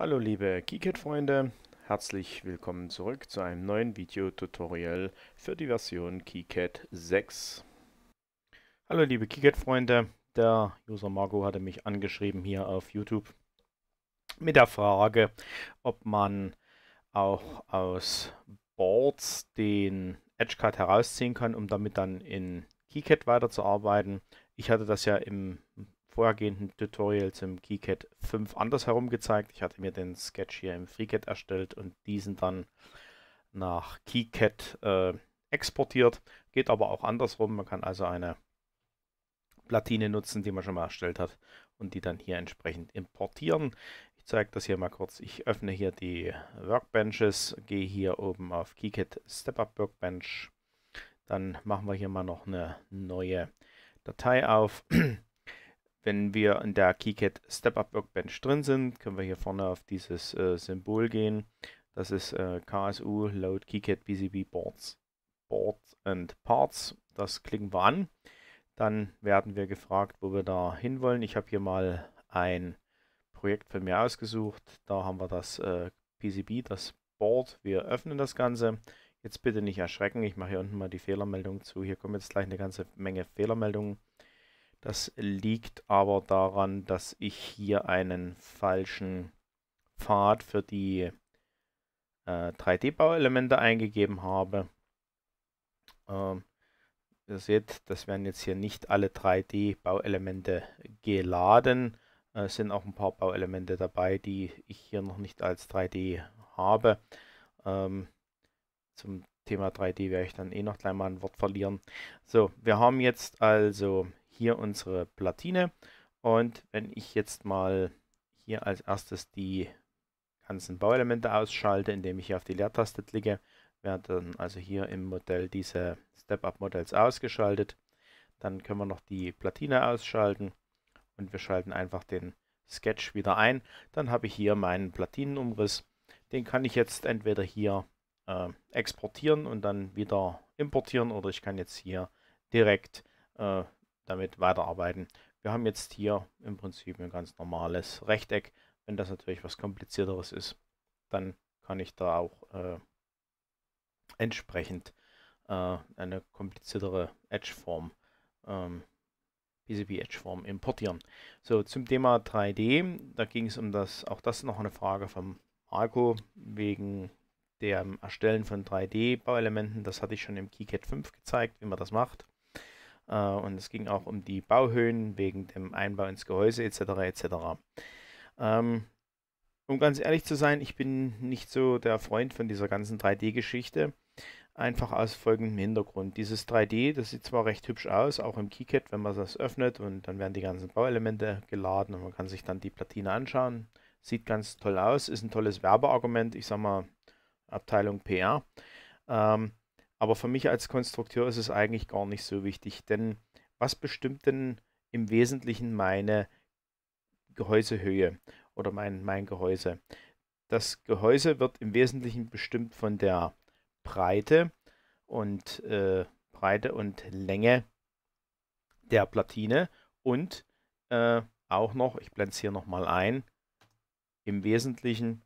Hallo liebe KiCad-Freunde, herzlich willkommen zurück zu einem neuen Video-Tutorial für die Version KiCad 6. Hallo liebe KiCad-Freunde, der User Marco hatte mich angeschrieben hier auf YouTube mit der Frage, ob man auch aus Boards den EdgeCAD herausziehen kann, um damit dann in KiCad weiterzuarbeiten. Ich hatte das ja im vorhergehenden Tutorials im KiCad 5 andersherum gezeigt. Ich hatte mir den Sketch hier im FreeCAD erstellt und diesen dann nach KiCad äh, exportiert. Geht aber auch andersrum. Man kann also eine Platine nutzen, die man schon mal erstellt hat und die dann hier entsprechend importieren. Ich zeige das hier mal kurz. Ich öffne hier die Workbenches, gehe hier oben auf KiCad Step Up Workbench. Dann machen wir hier mal noch eine neue Datei auf. wenn wir in der KiCad Step-Up Workbench drin sind, können wir hier vorne auf dieses äh, Symbol gehen. Das ist äh, KSU Load KiCad PCB Boards, Boards and Parts. Das klicken wir an. Dann werden wir gefragt, wo wir da hinwollen. Ich habe hier mal ein Projekt von mir ausgesucht. Da haben wir das äh, PCB, das Board. Wir öffnen das Ganze. Jetzt bitte nicht erschrecken. Ich mache hier unten mal die Fehlermeldung zu. Hier kommen jetzt gleich eine ganze Menge Fehlermeldungen. Das liegt aber daran, dass ich hier einen falschen Pfad für die äh, 3D-Bauelemente eingegeben habe. Ähm, ihr seht, das werden jetzt hier nicht alle 3D-Bauelemente geladen. Äh, es äh, sind auch ein paar Bauelemente dabei, die ich hier noch nicht als 3D habe. Ähm, zum Thema 3D werde ich dann eh noch gleich mal ein Wort verlieren. So, wir haben jetzt also hier unsere Platine. Und wenn ich jetzt mal hier als erstes die ganzen Bauelemente ausschalte, indem ich hier auf die Leertaste klicke, werden also hier im Modell diese Step-Up-Models ausgeschaltet. Dann können wir noch die Platine ausschalten und wir schalten einfach den Sketch wieder ein. Dann habe ich hier meinen Platinenumriss. Den kann ich jetzt entweder hier äh, exportieren und dann wieder importieren oder ich kann jetzt hier direkt äh, damit weiterarbeiten. Wir haben jetzt hier im Prinzip ein ganz normales Rechteck. Wenn das natürlich was komplizierteres ist, dann kann ich da auch äh, entsprechend äh, eine kompliziertere Edge-Form, ähm, PCB-Edge-Form importieren. So, zum Thema 3D, da ging es um das, auch das ist noch eine Frage vom Marco, wegen dem Erstellen von 3D-Bauelementen. Das hatte ich schon im KiCad 5 gezeigt, wie man das macht. Äh, und es ging auch um die Bauhöhen wegen dem Einbau ins Gehäuse etc. etc. Ähm, um ganz ehrlich zu sein, ich bin nicht so der Freund von dieser ganzen 3D-Geschichte. Einfach aus folgendem Hintergrund. Dieses 3D, das sieht zwar recht hübsch aus, auch im KiCad, wenn man das öffnet und dann werden die ganzen Bauelemente geladen und man kann sich dann die Platine anschauen. Sieht ganz toll aus, ist ein tolles Werbeargument, ich sag mal Abteilung PR. Ähm, aber für mich als Konstrukteur ist es eigentlich gar nicht so wichtig, denn was bestimmt denn im Wesentlichen meine Gehäusehöhe oder mein, mein Gehäuse? Das Gehäuse wird im Wesentlichen bestimmt von der Breite und äh, Breite und Länge der Platine und äh, auch noch, ich blende es hier nochmal ein, im Wesentlichen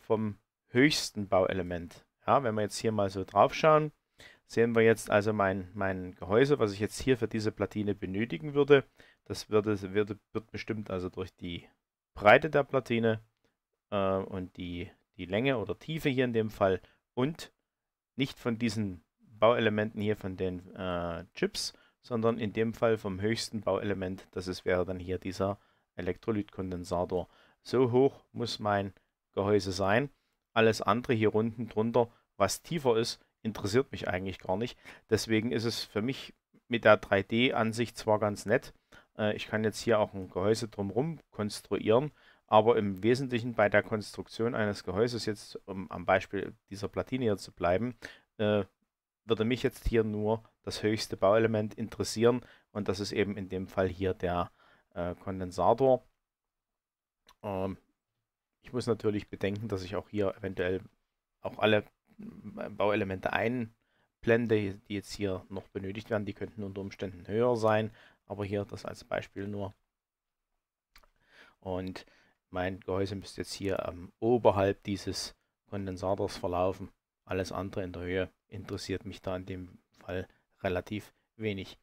vom höchsten Bauelement. Ja, wenn wir jetzt hier mal so drauf schauen, sehen wir jetzt also mein, mein Gehäuse, was ich jetzt hier für diese Platine benötigen würde. Das würde, würde, wird bestimmt also durch die Breite der Platine äh, und die, die Länge oder Tiefe hier in dem Fall und nicht von diesen Bauelementen hier von den äh, Chips, sondern in dem Fall vom höchsten Bauelement, das ist, wäre dann hier dieser Elektrolytkondensator. So hoch muss mein Gehäuse sein. Alles andere hier unten drunter was tiefer ist, interessiert mich eigentlich gar nicht. Deswegen ist es für mich mit der 3D-Ansicht zwar ganz nett, äh, ich kann jetzt hier auch ein Gehäuse drumherum konstruieren, aber im Wesentlichen bei der Konstruktion eines Gehäuses, jetzt um am Beispiel dieser Platine hier zu bleiben, äh, würde mich jetzt hier nur das höchste Bauelement interessieren und das ist eben in dem Fall hier der äh, Kondensator. Ähm, ich muss natürlich bedenken, dass ich auch hier eventuell auch alle Bauelemente einblende, die jetzt hier noch benötigt werden. Die könnten unter Umständen höher sein, aber hier das als Beispiel nur. Und mein Gehäuse müsste jetzt hier ähm, oberhalb dieses Kondensators verlaufen. Alles andere in der Höhe interessiert mich da in dem Fall relativ wenig.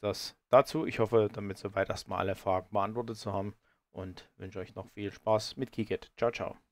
Das dazu. Ich hoffe, damit soweit erstmal alle Fragen beantwortet zu haben und wünsche euch noch viel Spaß mit Kiket. Ciao, ciao.